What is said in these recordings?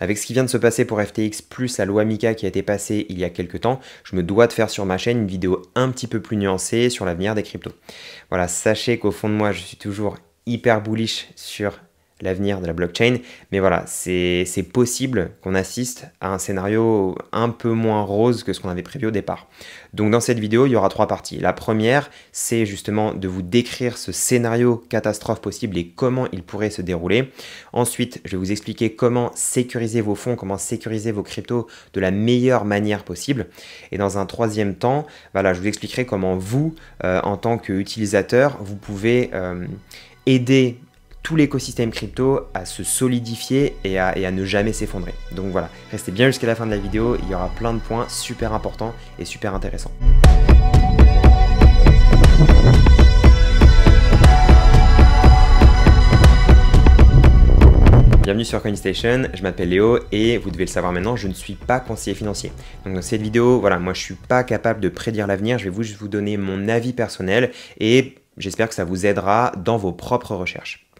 Avec ce qui vient de se passer pour FTX, plus la loi Mika qui a été passée il y a quelques temps, je me dois de faire sur ma chaîne une vidéo un petit peu plus nuancée sur l'avenir des cryptos. Voilà, sachez qu'au fond de moi, je suis toujours hyper bullish sur l'avenir de la blockchain. Mais voilà, c'est possible qu'on assiste à un scénario un peu moins rose que ce qu'on avait prévu au départ. Donc dans cette vidéo, il y aura trois parties. La première, c'est justement de vous décrire ce scénario catastrophe possible et comment il pourrait se dérouler. Ensuite, je vais vous expliquer comment sécuriser vos fonds, comment sécuriser vos cryptos de la meilleure manière possible. Et dans un troisième temps, voilà, je vous expliquerai comment vous, euh, en tant qu'utilisateur, vous pouvez... Euh, aider tout l'écosystème crypto à se solidifier et à, ne jamais s'effondrer. Donc voilà, restez bien jusqu'à la fin de la vidéo, il y aura plein de points super importants et super intéressants. Bienvenue sur CoinStation, je m'appelle Léo et vous devez le savoir maintenant, je ne suis pas conseiller financier. Donc dans cette vidéo, voilà, moi je ne suis pas capable de prédire l'avenir, je vais vous, juste vous donner mon avis personnel et j'espère que ça vous aidera dans vos propres recherches.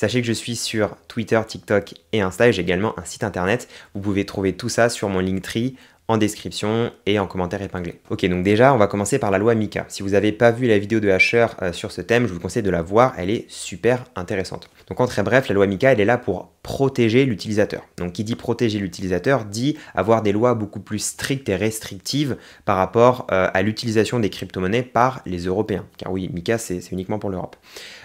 Sachez que je suis sur Twitter, TikTok et Insta et j'ai également un site internet. Vous pouvez trouver tout ça sur mon Linktree en description et en commentaire épinglé. Ok, donc déjà, on va commencer par la loi Mika. Si vous n'avez pas vu la vidéo de Hacher euh, sur ce thème, je vous conseille de la voir, elle est super intéressante. Donc en très bref, la loi Mika, elle est là pour protéger l'utilisateur. Donc qui dit protéger l'utilisateur dit avoir des lois beaucoup plus strictes et restrictives par rapport euh, à l'utilisation des crypto-monnaies par les Européens. Car oui, Mika, c'est uniquement pour l'Europe.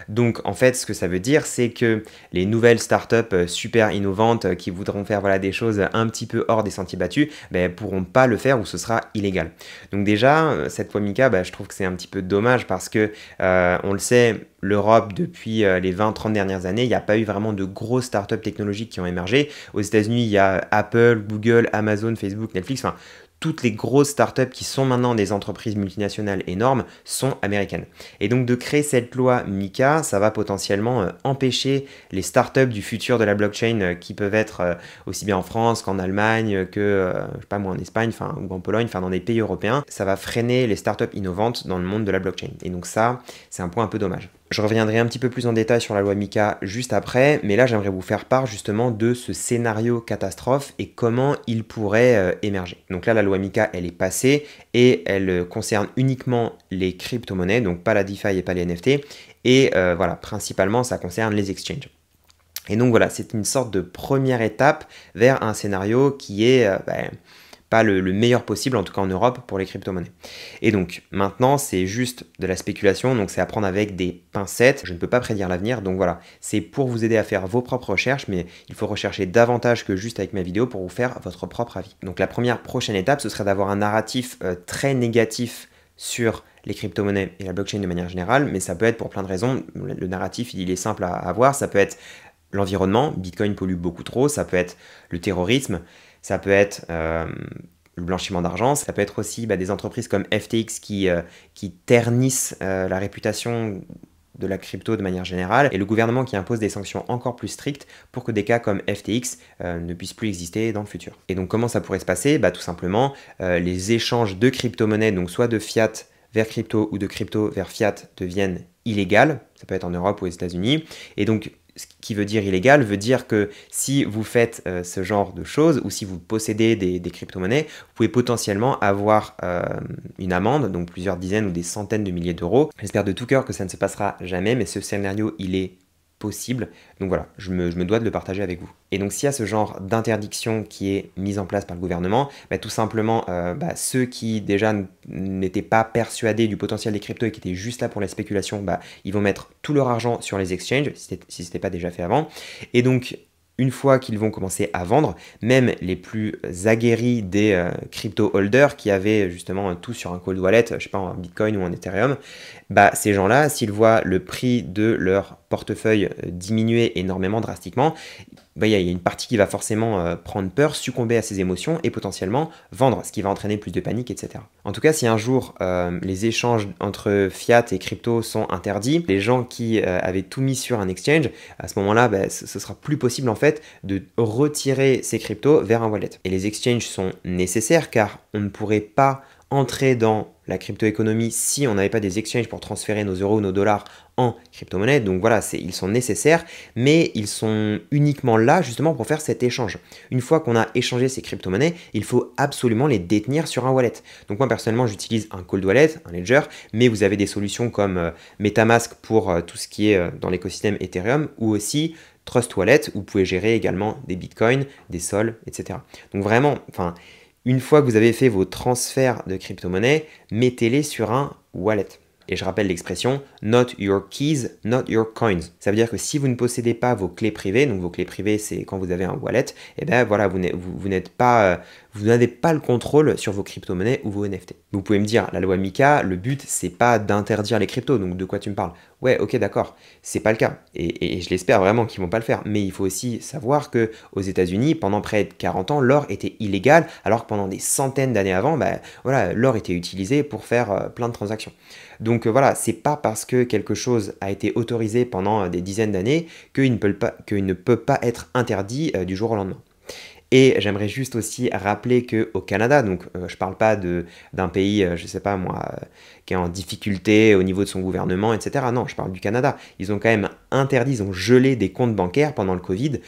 Donc en fait, ce que ça veut dire, c'est que les nouvelles startups euh, super innovantes euh, qui voudront faire voilà, des choses un petit peu hors des sentiers battus ne ben, pourront pas le faire ou ce sera illégal. Donc déjà, euh, cette fois Mika, ben, je trouve que c'est un petit peu dommage parce que on le sait, l'Europe depuis les 20-30 dernières années, il n'y a pas eu vraiment de grosses startups technologiques qui ont émergé. Aux États-Unis, il y a Apple, Google, Amazon, Facebook, Netflix, enfin toutes les grosses startups qui sont maintenant des entreprises multinationales énormes sont américaines. Et donc de créer cette loi MICA, ça va potentiellement euh, empêcher les startups du futur de la blockchain euh, qui peuvent être euh, aussi bien en France qu'en Allemagne, que je sais pas moi en Espagne, enfin ou en Pologne, enfin dans des pays européens, ça va freiner les startups innovantes dans le monde de la blockchain. Et donc ça, c'est un point un peu dommage. Je reviendrai un petit peu plus en détail sur la loi Mika juste après, mais là j'aimerais vous faire part justement de ce scénario catastrophe et comment il pourrait euh, émerger. Donc là la loi Mika elle est passée et elle euh, concerne uniquement les crypto-monnaies, donc pas la DeFi et pas les NFT, et euh, voilà, principalement ça concerne les exchanges. Et donc voilà, c'est une sorte de première étape vers un scénario qui est... Ben, le, meilleur possible, en tout cas en Europe, pour les crypto-monnaies. Et donc maintenant, c'est juste de la spéculation, donc c'est à prendre avec des pincettes. Je ne peux pas prédire l'avenir, donc voilà, c'est pour vous aider à faire vos propres recherches, mais il faut rechercher davantage que juste avec ma vidéo pour vous faire votre propre avis. Donc la première prochaine étape, ce serait d'avoir un narratif euh, très négatif sur les crypto-monnaies et la blockchain de manière générale, mais ça peut être pour plein de raisons. Le narratif, il est simple à avoir. Ça peut être l'environnement, Bitcoin pollue beaucoup trop, ça peut être le terrorisme, ça peut être euh, le blanchiment d'argent. Ça peut être aussi bah, des entreprises comme FTX euh, qui, ternissent euh, la réputation de la crypto de manière générale, et le gouvernement qui impose des sanctions encore plus strictes pour que des cas comme FTX ne puissent plus exister dans le futur. Et donc comment ça pourrait se passer bah, Tout simplement, les échanges de crypto-monnaies, donc soit de fiat vers crypto ou de crypto vers fiat, deviennent illégales, ça peut être en Europe ou aux États-Unis, et donc ce qui veut dire illégal veut dire que si vous faites euh, ce genre de choses ou si vous possédez des, crypto-monnaies, vous pouvez potentiellement avoir euh, une amende, donc plusieurs dizaines ou des centaines de milliers d'euros. J'espère de tout cœur que ça ne se passera jamais, mais ce scénario, il est possible. Donc voilà, je me, dois de le partager avec vous. Et donc s'il y a ce genre d'interdiction qui est mise en place par le gouvernement, bah, tout simplement euh, bah, ceux qui déjà n'étaient pas persuadés du potentiel des cryptos et qui étaient juste là pour la spéculation, bah, ils vont mettre tout leur argent sur les exchanges, si ce n'était pas déjà fait avant. Et donc une fois qu'ils vont commencer à vendre, même les plus aguerris des euh, crypto holders qui avaient justement tout sur un cold wallet, je sais pas en Bitcoin ou en Ethereum, bah ces gens-là, s'ils voient le prix de leur portefeuille diminuer énormément drastiquement, bah, il bah, y, y, a une partie qui va forcément euh, prendre peur, succomber à ses émotions et potentiellement vendre, ce qui va entraîner plus de panique, etc. En tout cas, si un jour euh, les échanges entre fiat et crypto sont interdits, les gens qui euh, avaient tout mis sur un exchange, à ce moment-là, bah, ce, sera plus possible en fait de retirer ces cryptos vers un wallet. Et les exchanges sont nécessaires car on ne pourrait pas entrer dans la crypto-économie si on n'avait pas des exchanges pour transférer nos euros ou nos dollars en crypto-monnaie. Donc voilà, c'est ils sont nécessaires, mais ils sont uniquement là justement pour faire cet échange. Une fois qu'on a échangé ces crypto-monnaies, il faut absolument les détenir sur un wallet. Donc moi personnellement, j'utilise un cold wallet, un ledger, mais vous avez des solutions comme euh, MetaMask pour euh, tout ce qui est euh, dans l'écosystème Ethereum ou aussi Trust Wallet où vous pouvez gérer également des bitcoins, des sols, etc. Donc vraiment, enfin une fois que vous avez fait vos transferts de crypto-monnaie, mettez-les sur un wallet. Et je rappelle l'expression not your keys, not your coins. Ça veut dire que si vous ne possédez pas vos clés privées, donc vos clés privées c'est quand vous avez un wallet, et eh ben voilà, vous n'êtes pas euh, vous n'avez pas le contrôle sur vos crypto-monnaies ou vos NFT. Vous pouvez me dire, la loi Mika, le but, c'est pas d'interdire les cryptos, donc de quoi tu me parles Ouais, ok, d'accord, c'est pas le cas. Et, je l'espère vraiment qu'ils vont pas le faire. Mais il faut aussi savoir que aux États-Unis, pendant près de 40 ans, l'or était illégal, alors que pendant des centaines d'années avant, bah, voilà, l'or était utilisé pour faire euh, plein de transactions. Donc euh, voilà, c'est pas parce que quelque chose a été autorisé pendant des dizaines d'années qu'il ne, ne peut pas être interdit euh, du jour au lendemain. Et j'aimerais juste aussi rappeler au Canada, donc euh, je parle pas d'un pays, je euh, je sais pas moi, euh, qui est en difficulté au niveau de son gouvernement, etc. Non, je parle du Canada. Ils ont quand même interdit, ils ont gelé des comptes bancaires pendant le Covid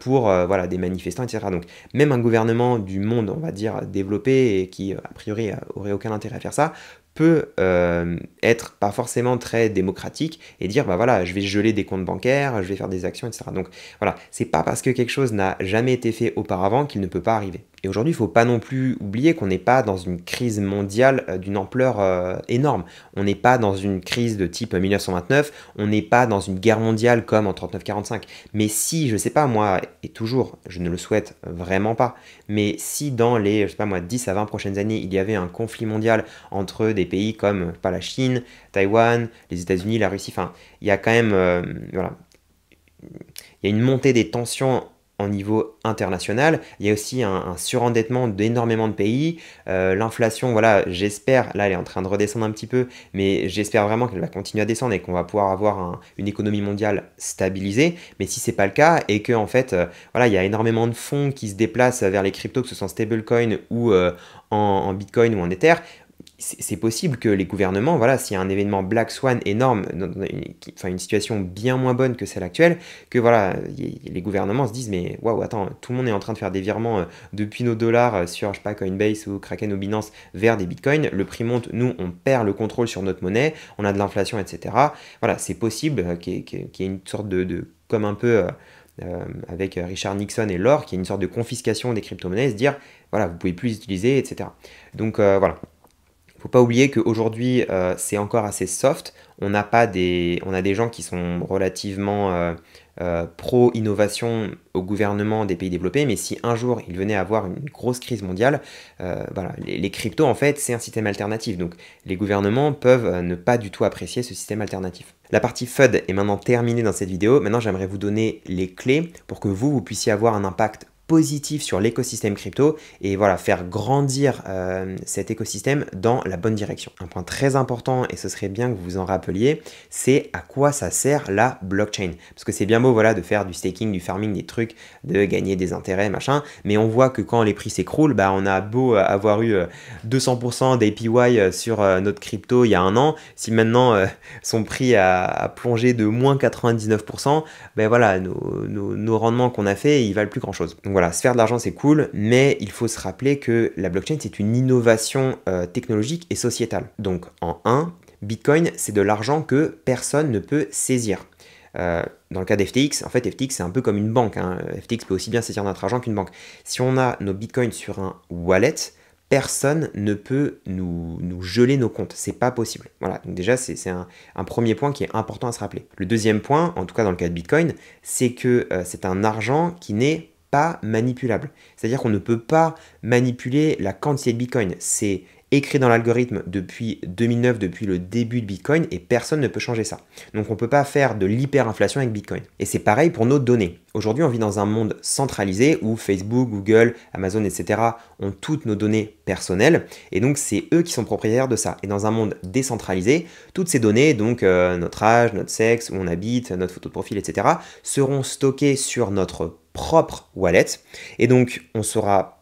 pour voilà, des manifestants, etc. Donc même un gouvernement du monde, on va dire, développé et qui a priori aurait aucun intérêt à faire ça, peut euh, être pas forcément très démocratique et dire bah voilà je vais geler des comptes bancaires, je vais faire des actions etc. Donc voilà c'est pas parce que quelque chose n'a jamais été fait auparavant qu'il ne peut pas arriver. Et aujourd'hui, il ne faut pas non plus oublier qu'on n'est pas dans une crise mondiale euh, d'une ampleur euh, énorme. On n'est pas dans une crise de type 1929, on n'est pas dans une guerre mondiale comme en 39-45. Mais si, je ne sais pas moi, et toujours, je ne le souhaite vraiment pas, mais si dans les, je sais pas moi, 10 à 20 prochaines années, il y avait un conflit mondial entre des pays comme pas la Chine, Taïwan, les États-Unis, la Russie, enfin, il y a quand même, euh, voilà, il y a une montée des tensions niveau international. Il y a aussi un, surendettement d'énormément de pays. Euh, l'inflation, voilà, j'espère, là elle est en train de redescendre un petit peu, mais j'espère vraiment qu'elle va continuer à descendre et qu'on va pouvoir avoir une économie mondiale stabilisée. Mais si c'est pas le cas et que en fait, euh, voilà, il y a énormément de fonds qui se déplacent vers les cryptos, que ce soit en stablecoin ou euh, en, en, Bitcoin ou en Ether, c'est possible que les gouvernements, voilà, s'il y a un événement Black Swan énorme, enfin une situation bien moins bonne que celle actuelle, que voilà, les gouvernements se disent mais waouh, attends, tout le monde est en train de faire des virements euh, depuis nos dollars euh, sur je sais pas Coinbase ou Kraken ou Binance vers des bitcoins, le prix monte, nous on perd le contrôle sur notre monnaie, on a de l'inflation, etc. Voilà, c'est possible euh, qu'il y, ait une sorte de, comme un peu avec Richard Nixon et l'or, qu'il y ait une sorte de confiscation des crypto-monnaies, se dire voilà, vous pouvez plus les utiliser, etc. Donc voilà faut pas oublier qu'aujourd'hui, euh, c'est encore assez soft. On n'a pas des, on a des gens qui sont relativement euh, euh, pro-innovation au gouvernement des pays développés, mais si un jour il venait à avoir une grosse crise mondiale, voilà, les, les, cryptos, en fait, c'est un système alternatif. Donc, les gouvernements peuvent ne pas du tout apprécier ce système alternatif. La partie FUD est maintenant terminée dans cette vidéo. Maintenant, j'aimerais vous donner les clés pour que vous, vous puissiez avoir un impact positif sur l'écosystème crypto et voilà faire grandir euh, cet écosystème dans la bonne direction. Un point très important et ce serait bien que vous en rappeliez, c'est à quoi ça sert la blockchain parce que c'est bien beau voilà de faire du staking, du farming, des trucs, de gagner des intérêts machin, mais on voit que quand les prix s'écroulent, bah on a beau euh, avoir eu 200% euh, d'APY sur notre crypto il y a un an, si maintenant son prix a, plongé de moins 99%, ben voilà nos, rendements qu'on a fait ils valent plus grand chose. Donc, voilà, se faire de l'argent, c'est cool, mais il faut se rappeler que la blockchain, c'est une innovation euh, technologique et sociétale. Donc, en un, Bitcoin, c'est de l'argent que personne ne peut saisir. Euh, dans le cas d'FTX, en fait, FTX, c'est un peu comme une banque. Hein. FTX peut aussi bien saisir notre argent qu'une banque. Si on a nos bitcoins sur un wallet, personne ne peut nous, geler nos comptes. C'est pas possible. Voilà, donc déjà, c'est un, premier point qui est important à se rappeler. Le deuxième point, en tout cas dans le cas de Bitcoin, c'est que euh, c'est un argent qui n'est manipulable. C'est-à-dire qu'on ne peut pas manipuler la quantité de Bitcoin. C'est écrit dans l'algorithme depuis 2009, depuis le début de Bitcoin, et personne ne peut changer ça. Donc on peut pas faire de l'hyperinflation avec Bitcoin. Et c'est pareil pour nos données. Aujourd'hui, on vit dans un monde centralisé où Facebook, Google, Amazon, etc. ont toutes nos données personnelles, et donc c'est eux qui sont propriétaires de ça. Et dans un monde décentralisé, toutes ces données, donc euh, notre âge, notre sexe, où on habite, notre photo de profil, etc., seront stockées sur notre propre wallet. Et donc, on sera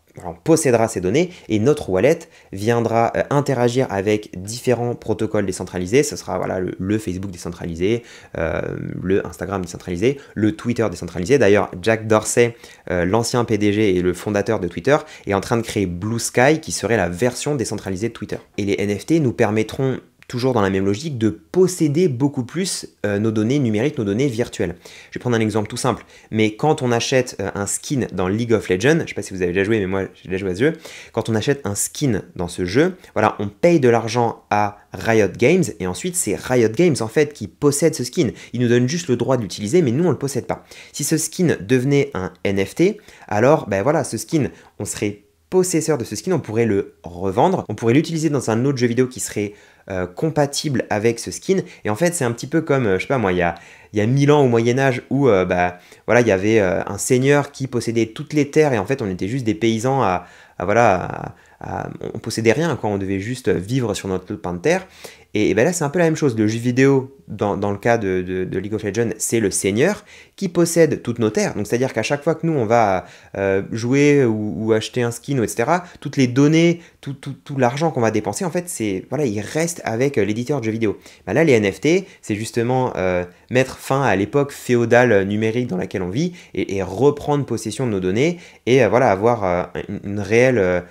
possédera ces données et notre wallet viendra euh, interagir avec différents protocoles décentralisés. Ce sera voilà, le, Facebook décentralisé, euh, le Instagram décentralisé, le Twitter décentralisé. D'ailleurs, Jack Dorsey, euh, l'ancien PDG et le fondateur de Twitter, est en train de créer Blue Sky qui serait la version décentralisée de Twitter. Et les NFT nous permettront toujours dans la même logique, de posséder beaucoup plus euh, nos données numériques, nos données virtuelles. Je vais prendre un exemple tout simple, mais quand on achète euh, un skin dans League of Legends, je ne sais pas si vous avez déjà joué, mais moi j'ai déjà joué à ce jeu, quand on achète un skin dans ce jeu, voilà, on paye de l'argent à Riot Games, et ensuite c'est Riot Games en fait qui possède ce skin. Il nous donne juste le droit de l'utiliser, mais nous on le possède pas. Si ce skin devenait un NFT, alors ben voilà, ce skin, on serait possesseur de ce skin, on pourrait le revendre, on pourrait l'utiliser dans un autre jeu vidéo qui serait euh, compatible avec ce skin. Et en fait, c'est un petit peu comme, euh, je sais pas moi, il y a, 1000 ans au Moyen-Âge où, euh, bah, voilà, il y avait un seigneur qui possédait toutes les terres et en fait, on était juste des paysans à, voilà, on possédait rien, quoi, on devait juste vivre sur notre pain de terre. Et, ben là, c'est un peu la même chose. Le jeu vidéo, dans, dans le cas de, League of Legends, c'est le seigneur qui possède toutes nos terres. Donc, c'est-à-dire qu'à chaque fois que nous, on va euh, jouer ou, acheter un skin, ou etc., toutes les données, tout, tout, tout l'argent qu'on va dépenser, en fait, c'est voilà, il reste avec euh, l'éditeur de jeux vidéo. Ben là, les NFT, c'est justement euh, mettre fin à l'époque féodale numérique dans laquelle on vit et, reprendre possession de nos données et voilà, avoir une réelle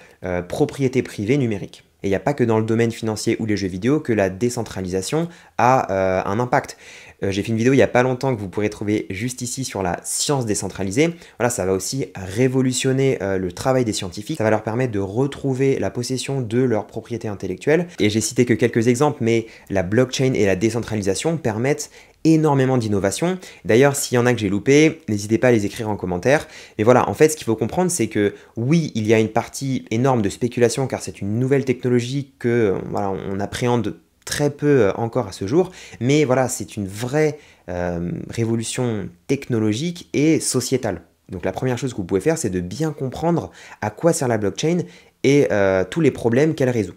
propriété privée numérique. Et il n'y a pas que dans le domaine financier ou les jeux vidéo que la décentralisation a euh, un impact. Euh, j'ai fait une vidéo il n'y a pas longtemps que vous pourrez trouver juste ici sur la science décentralisée. Voilà, ça va aussi révolutionner euh, le travail des scientifiques. Ça va leur permettre de retrouver la possession de leurs propriétés intellectuelle. Et j'ai cité que quelques exemples, mais la blockchain et la décentralisation permettent énormément d'innovations. D'ailleurs, s'il y en a que j'ai loupé, n'hésitez pas à les écrire en commentaire. Mais voilà, en fait, ce qu'il faut comprendre, c'est que oui, il y a une partie énorme de spéculation car c'est une nouvelle technologie que euh, voilà, on appréhende très peu euh, encore à ce jour, mais voilà, c'est une vraie euh, révolution technologique et sociétale. Donc la première chose que vous pouvez faire, c'est de bien comprendre à quoi sert la blockchain et euh, tous les problèmes qu'elle résout.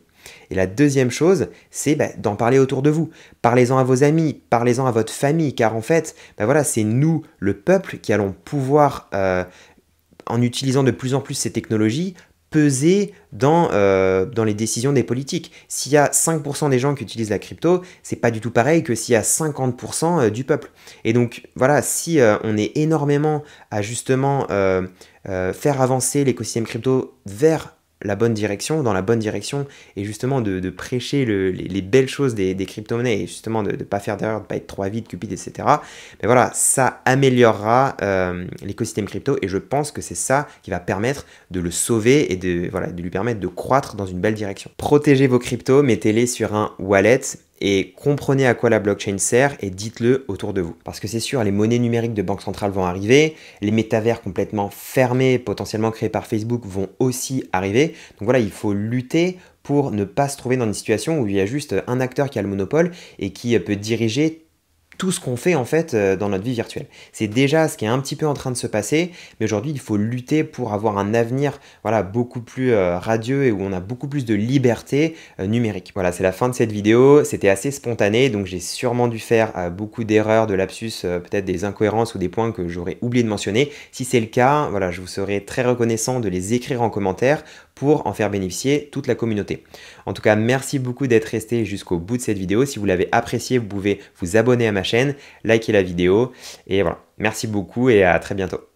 Et la deuxième chose, c'est bah, d'en parler autour de vous. Parlez-en à vos amis, parlez-en à votre famille, car en fait, bah, voilà, c'est nous, le peuple, qui allons pouvoir, en utilisant de plus en plus ces technologies, peser dans, euh, dans les décisions des politiques. S'il y a 5% des gens qui utilisent la crypto, c'est pas du tout pareil que s'il y a 50% euh, du peuple. Et donc voilà, si euh, on est énormément à justement faire avancer l'écosystème crypto vers la bonne direction, dans la bonne direction, et justement de, prêcher les, belles choses des, crypto-monnaies, et justement de ne pas faire d'erreur, de ne pas être trop avide, cupide, etc. Mais voilà, ça améliorera euh, l'écosystème crypto, et je pense que c'est ça qui va permettre de le sauver et de, voilà, de lui permettre de croître dans une belle direction. Protégez vos cryptos, mettez-les sur un wallet, et comprenez à quoi la blockchain sert et dites-le autour de vous. Parce que c'est sûr, les monnaies numériques de banque centrale vont arriver, les métavers complètement fermés, potentiellement créés par Facebook, vont aussi arriver. Donc voilà, il faut lutter pour ne pas se trouver dans une situation où il y a juste un acteur qui a le monopole et qui peut diriger tout ce qu'on fait en fait euh, dans notre vie virtuelle. C'est déjà ce qui est un petit peu en train de se passer, mais aujourd'hui il faut lutter pour avoir un avenir voilà, beaucoup plus euh, radieux et où on a beaucoup plus de liberté euh, numérique. Voilà, c'est la fin de cette vidéo, c'était assez spontané, donc j'ai sûrement dû faire beaucoup d'erreurs, de lapsus, peut-être des incohérences ou des points que j'aurais oublié de mentionner. Si c'est le cas, voilà, je vous serais très reconnaissant de les écrire en commentaire pour en faire bénéficier toute la communauté. En tout cas, merci beaucoup d'être resté jusqu'au bout de cette vidéo. Si vous l'avez appréciée, vous pouvez vous abonner à ma chaîne, liker la vidéo. Et voilà, merci beaucoup et à très bientôt.